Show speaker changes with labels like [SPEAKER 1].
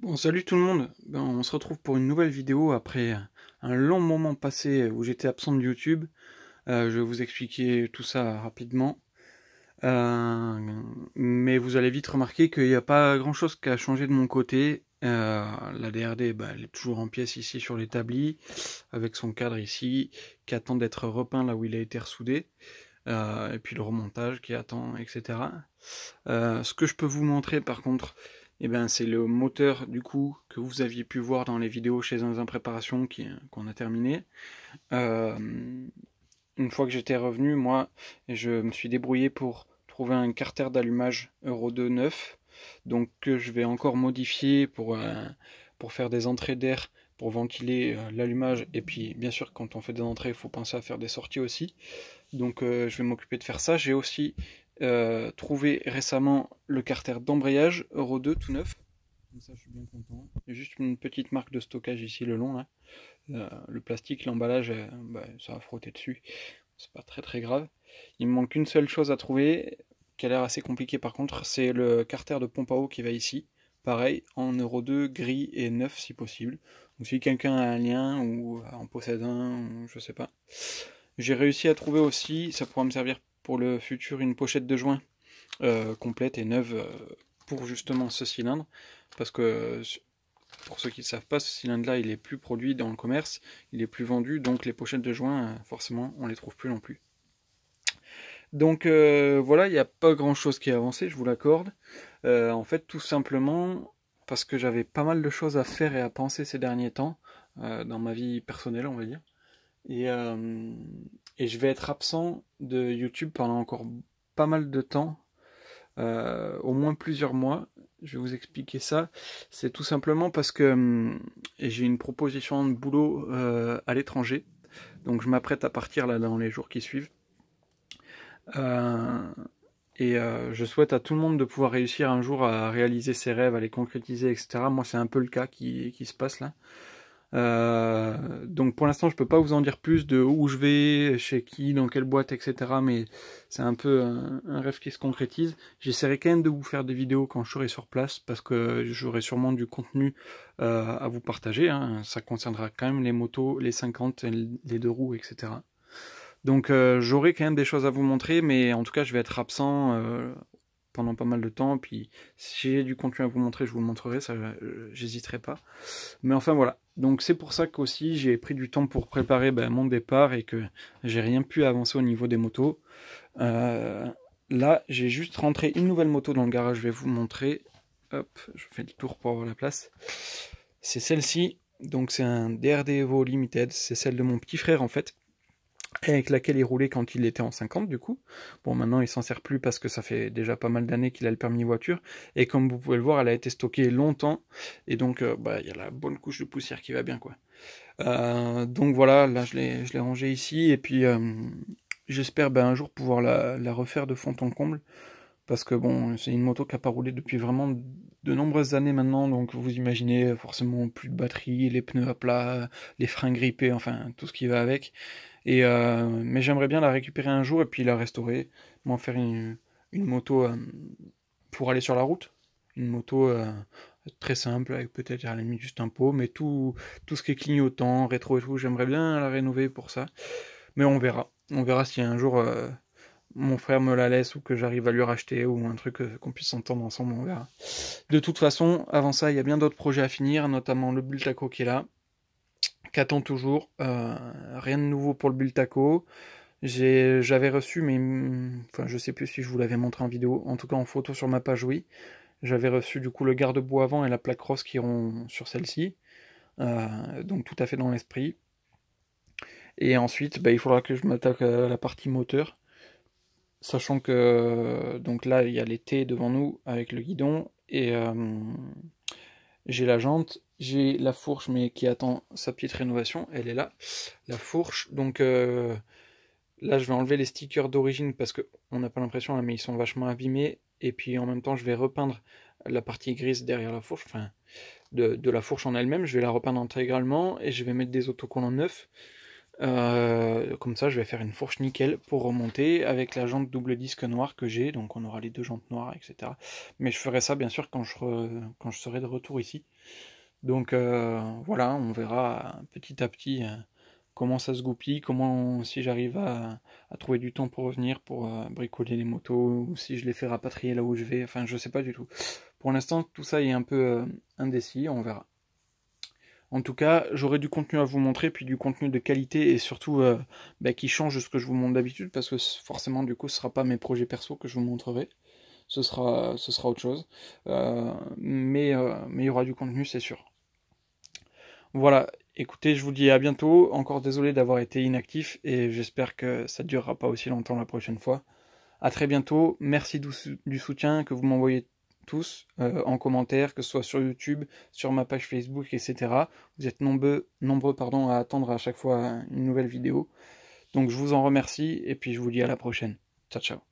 [SPEAKER 1] Bon salut tout le monde, ben, on se retrouve pour une nouvelle vidéo après un long moment passé où j'étais absent de YouTube. Euh, je vais vous expliquer tout ça rapidement. Euh, mais vous allez vite remarquer qu'il n'y a pas grand chose qui a changé de mon côté. Euh, la DRD ben, elle est toujours en pièce ici sur l'établi, avec son cadre ici, qui attend d'être repeint là où il a été ressoudé. et puis le remontage qui attend, etc. ce que je peux vous montrer par contre, et eh ben, c'est le moteur du coup que vous aviez pu voir dans les vidéos chez en préparation qu'on a terminé. Euh, une fois que j'étais revenu, moi, je me suis débrouillé pour trouver un carter d'allumage Euro 2 neuf, donc que je vais encore modifier pour, euh, pour faire des entrées d'air pour ventiler euh, l'allumage. Et puis, bien sûr, quand on fait des entrées, il faut penser à faire des sorties aussi. Donc, je vais m'occuper de faire ça. J'ai aussi euh, trouvé récemment le carter d'embrayage Euro 2 tout neuf. ça, je suis bien content. juste une petite marque de stockage ici le long. Là. Euh, le plastique, l'emballage, euh, bah, ça a frotté dessus. C'est pas très très grave. Il me manque une seule chose à trouver, qui a l'air assez compliqué par contre, c'est le carter de pompe à eau qui va ici. Pareil, en Euro 2, gris et neuf si possible. Donc si quelqu'un a un lien ou en possède un, je sais pas. J'ai réussi à trouver aussi, ça pourra me servir pour le futur une pochette de joint euh, complète et neuve euh, pour justement ce cylindre. Parce que pour ceux qui ne savent pas, ce cylindre-là, il est plus produit dans le commerce, il est plus vendu, donc les pochettes de joint, euh, forcément, on les trouve plus non plus. Donc voilà, il n'y a pas grand-chose qui est avancé, je vous l'accorde. en fait, tout simplement parce que j'avais pas mal de choses à faire et à penser ces derniers temps, dans ma vie personnelle, on va dire. Euh, et, je vais être absent de YouTube pendant encore pas mal de temps, euh, au moins plusieurs mois. Je vais vous expliquer ça. C'est tout simplement parce que euh, j'ai une proposition de boulot à l'étranger. Donc je m'apprête à partir là dans les jours qui suivent. Et je souhaite à tout le monde de pouvoir réussir un jour à réaliser ses rêves, à les concrétiser, etc. Moi, c'est un peu le cas qui se passe là. Euh, donc pour l'instant, je peux pas vous en dire plus de où je vais, chez qui, dans quelle boîte, etc. Mais c'est un peu un, rêve qui se concrétise. J'essaierai quand même de vous faire des vidéos quand je serai sur place parce que j'aurai sûrement du contenu euh, à vous partager. Hein. Ça concernera quand même les motos, les 50, les deux roues, etc. Donc euh, j'aurai quand même des choses à vous montrer, mais en tout cas, je vais être absent pas mal de temps. Puis si j'ai du contenu à vous montrer, je vous montrerai, ça euh, j'hésiterai pas. Mais enfin voilà. Donc c'est pour ça qu'aussi j'ai pris du temps pour préparer ben, mon départ et que j'ai rien pu avancer au niveau des motos. Euh, là, j'ai juste rentré une nouvelle moto dans le garage, je vais vous montrer. Hop, je fais le tour pour avoir la place. C'est celle-ci. Donc c'est un DRD Evo Limited, c'est celle de mon petit frère en fait avec laquelle il roulait quand il était en 50 du coup. Bon maintenant il s'en sert plus parce que ça fait déjà pas mal d'années qu'il a le permis voiture et comme vous pouvez le voir elle a été stockée longtemps et donc euh, bah, il y a la bonne couche de poussière qui va bien quoi. Euh, donc voilà là je l'ai rangé ici et puis euh, j'espère ben, un jour pouvoir la, la, refaire de fond en comble parce que bon c'est une moto qui n'a pas roulé depuis vraiment de nombreuses années maintenant donc vous imaginez forcément plus de batterie, les pneus à plat, les freins grippés, enfin tout ce qui va avec. Euh, mais j'aimerais bien la récupérer un jour et puis la restaurer, m'en faire une, moto euh, pour aller sur la route. Une moto euh, très simple, avec peut-être à la limite juste un pot, mais tout, tout ce qui est clignotant, rétro et tout, j'aimerais bien la rénover pour ça. Mais on verra. On verra si un jour mon frère me la laisse ou que j'arrive à lui racheter ou un truc qu'on puisse entendre ensemble, on verra. De toute façon, avant ça, il y a bien d'autres projets à finir, notamment le bullet qui est là attend toujours. Euh, rien de nouveau pour le Bultaco. J'avais reçu, mais mm, enfin, je sais plus si je vous l'avais montré en vidéo, en tout cas en photo sur ma page, oui. J'avais reçu du coup le garde boue avant et la plaque cross qui iront sur celle-ci. Euh, donc tout à fait dans l'esprit. Et ensuite, bah, il faudra que je m'attaque à la partie moteur. Sachant que euh, donc là, il y a l'été devant nous avec le guidon et j'ai la jante j'ai la fourche mais qui attend sa petite rénovation, elle est là, la fourche, donc euh, là je vais enlever les stickers d'origine parce qu'on n'a pas l'impression hein, mais ils sont vachement abîmés, et puis en même temps je vais repeindre la partie grise derrière la fourche, enfin de, la fourche en elle-même, je vais la repeindre intégralement et je vais mettre des autocollants neufs, euh, comme ça je vais faire une fourche nickel pour remonter avec la jante double disque noire que j'ai, donc on aura les deux jantes noires etc. Mais je ferai ça bien sûr quand je serai de retour ici. Donc euh, voilà, on verra euh, petit à petit euh, comment ça se goupille, comment si j'arrive à, trouver du temps pour revenir, pour bricoler les motos, ou si je les fais rapatrier là où je vais, enfin je ne sais pas du tout. Pour l'instant, tout ça est un peu indécis, on verra. En tout cas, j'aurai du contenu à vous montrer, puis du contenu de qualité et surtout bah, qui change de ce que je vous montre d'habitude, parce que forcément, du coup, ce ne sera pas mes projets perso que je vous montrerai ce sera, ce sera autre chose. Euh, mais, euh, mais il y aura du contenu, c'est sûr. Voilà, écoutez, je vous dis à bientôt. Encore désolé d'avoir été inactif et j'espère que ça ne durera pas aussi longtemps la prochaine fois. À très bientôt. Merci du soutien que vous m'envoyez tous euh, en commentaire, que ce soit sur YouTube, sur ma page Facebook, etc. Vous êtes nombreux, nombreux pardon, à attendre à chaque fois une nouvelle vidéo. Donc je vous en remercie et puis je vous dis à la prochaine. Ciao ciao.